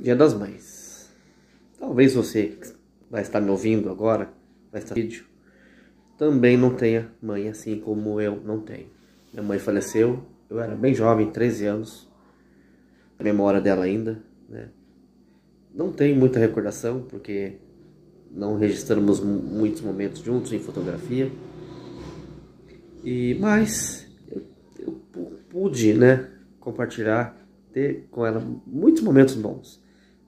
Dia das Mães. Talvez você que vai estar me ouvindo agora, vai estar vídeo, também não tenha mãe assim como eu não tenho. Minha mãe faleceu, eu era bem jovem, 13 anos, a memória dela ainda, né? Não tenho muita recordação, porque não registramos muitos momentos juntos em fotografia. E mas eu, eu pude, né, compartilhar ter com ela muitos momentos bons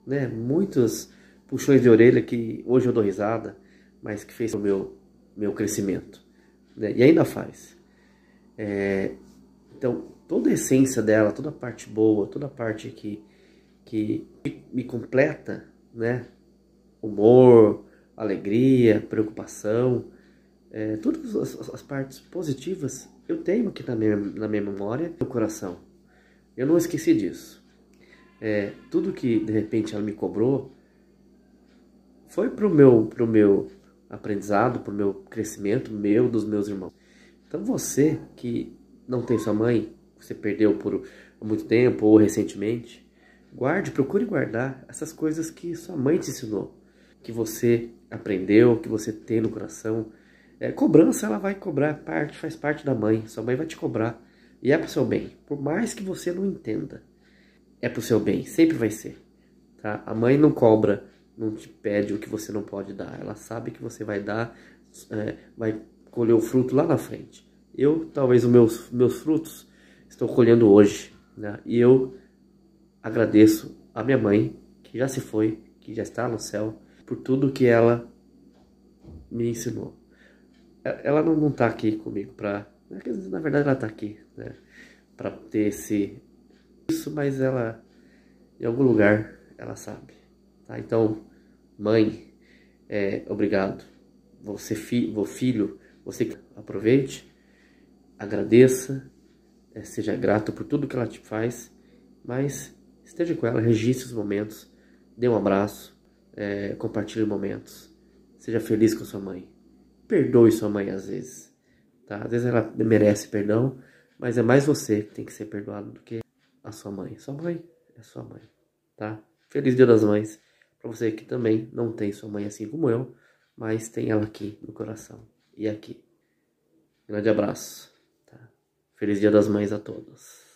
né? Muitos puxões de orelha que hoje eu dou risada, mas que fez o meu, meu crescimento, né? E ainda faz. É, então, toda a essência dela, toda a parte boa, toda a parte que, que me completa, né? Humor, alegria, preocupação, é, todas as, as, partes positivas eu tenho aqui na minha, na minha memória, no coração. Eu não esqueci disso é, tudo que de repente ela me cobrou foi pro meu, pro meu aprendizado, pro meu crescimento, meu, dos meus irmãos. Então você que não tem sua mãe, você perdeu por muito tempo ou recentemente, guarde, procure guardar essas coisas que sua mãe te ensinou, que você aprendeu, que você tem no coração. É, cobrança ela vai cobrar, parte faz parte da mãe. Sua mãe vai te cobrar e é para seu bem, por mais que você não entenda é pro seu bem, sempre vai ser. Tá? A mãe não cobra, não te pede o que você não pode dar. Ela sabe que você vai dar, é, vai colher o fruto lá na frente. Eu, talvez, os meus, meus frutos estou colhendo hoje. Né? E eu agradeço a minha mãe, que já se foi, que já está no céu, por tudo que ela me ensinou. Ela não está aqui comigo para. É na verdade, ela está aqui, né? Para ter esse isso, mas ela, em algum lugar, ela sabe. Tá? Então, mãe, é, obrigado. Você, fi, filho, você aproveite, agradeça, é, seja grato por tudo que ela te faz, mas esteja com ela, registre os momentos, dê um abraço, é, compartilhe momentos, seja feliz com sua mãe. Perdoe sua mãe às vezes. Tá? Às vezes ela merece perdão, mas é mais você que tem que ser perdoado do que a sua mãe. Sua mãe é sua mãe, tá? Feliz Dia das Mães para você que também não tem sua mãe assim como eu, mas tem ela aqui no coração e aqui. Grande abraço. Tá? Feliz Dia das Mães a todos.